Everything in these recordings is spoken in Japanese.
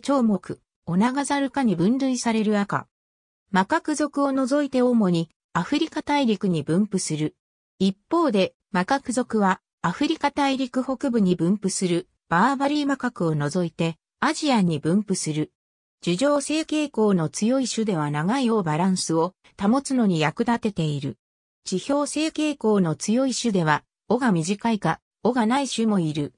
長目、オナガザル科に分類される赤。マカク族を除いて主にアフリカ大陸に分布する。一方で、マカク族はアフリカ大陸北部に分布するバーバリーマカクを除いてアジアに分布する。樹状性傾向の強い種では長いをバランスを保つのに役立てている。地表性傾向の強い種では、尾が短いか、尾がない種もいる。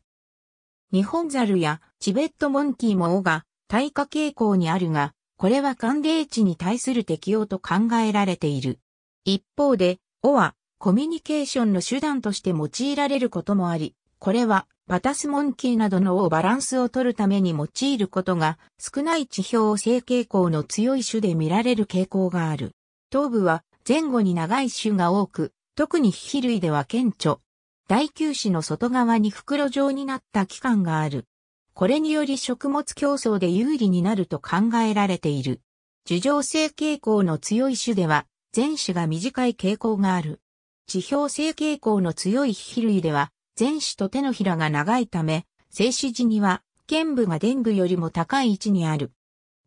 日本ザルやチベットモンキーも尾が退化傾向にあるが、これは寒冷地に対する適用と考えられている。一方で、尾はコミュニケーションの手段として用いられることもあり、これはパタスモンキーなどの尾をバランスを取るために用いることが少ない地表性傾向の強い種で見られる傾向がある。頭部は前後に長い種が多く、特に比類では顕著。第九子の外側に袋状になった器官がある。これにより食物競争で有利になると考えられている。樹状性傾向の強い種では、前種が短い傾向がある。地表性傾向の強い皮類では、前種と手のひらが長いため、静止時には、剣部が伝部よりも高い位置にある。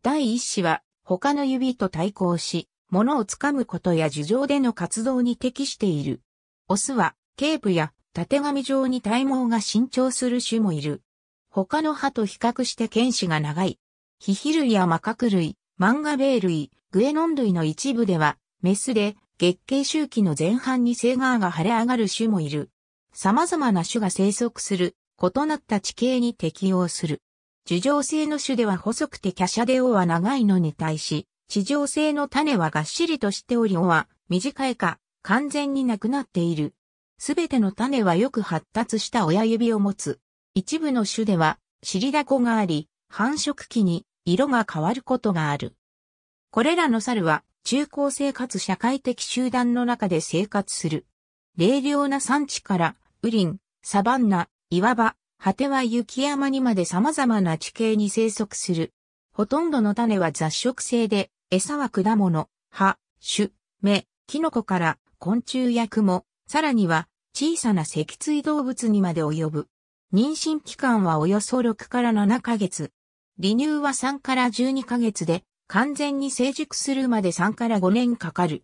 第一子は、他の指と対抗し、物をつかむことや樹状での活動に適している。オスは、頸部や縦紙状に体毛が伸長する種もいる。他の歯と比較して剣歯が長い。ヒヒ類やマカク類、マンガベイ類、グエノン類の一部では、メスで月経周期の前半に性側が腫れ上がる種もいる。様々な種が生息する、異なった地形に適応する。樹状性の種では細くて華奢で尾は長いのに対し、地上性の種はがっしりとしており尾は短いか完全になくなっている。すべての種はよく発達した親指を持つ。一部の種では、尻だこがあり、繁殖期に色が変わることがある。これらの猿は、中高生かつ社会的集団の中で生活する。冷涼な産地から、雨林、サバンナ、岩場、果ては雪山にまで様々な地形に生息する。ほとんどの種は雑食性で、餌は果物、葉、種、芽、キノコから昆虫やクさらには、小さな脊椎動物にまで及ぶ。妊娠期間はおよそ6から7ヶ月。離乳は3から12ヶ月で、完全に成熟するまで3から5年かかる。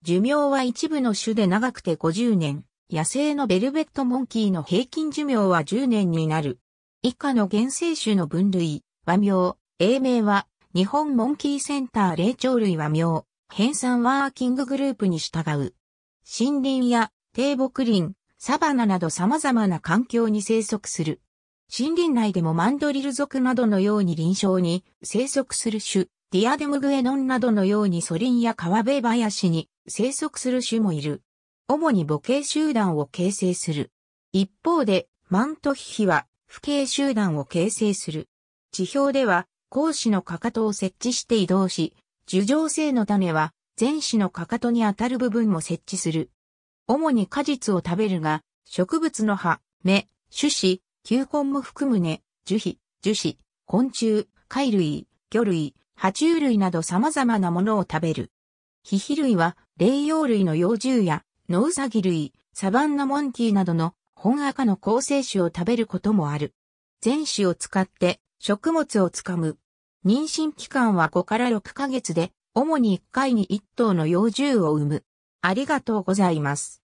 寿命は一部の種で長くて50年。野生のベルベットモンキーの平均寿命は10年になる。以下の原生種の分類、和名、英名は、日本モンキーセンター霊長類和名、編纂ワーキンググループに従う。森林や低木林、サバナなど様々な環境に生息する。森林内でもマンドリル属などのように臨床に生息する種、ディアデムグエノンなどのようにソリンや川辺林に生息する種もいる。主に母系集団を形成する。一方で、マントヒヒは父系集団を形成する。地表では、講師のかかとを設置して移動し、樹状性の種は前肢のかかとに当たる部分も設置する。主に果実を食べるが、植物の葉、芽、種子、球根も含む根、樹皮、樹脂、昆虫、貝類、魚類、爬虫類など様々なものを食べる。ヒヒ類は、霊養類の幼獣や、ノウサギ類、サバンナモンキーなどの本赤の構成種を食べることもある。全種を使って食物をつかむ。妊娠期間は5から6ヶ月で、主に1回に1頭の幼獣を産む。ありがとうございます。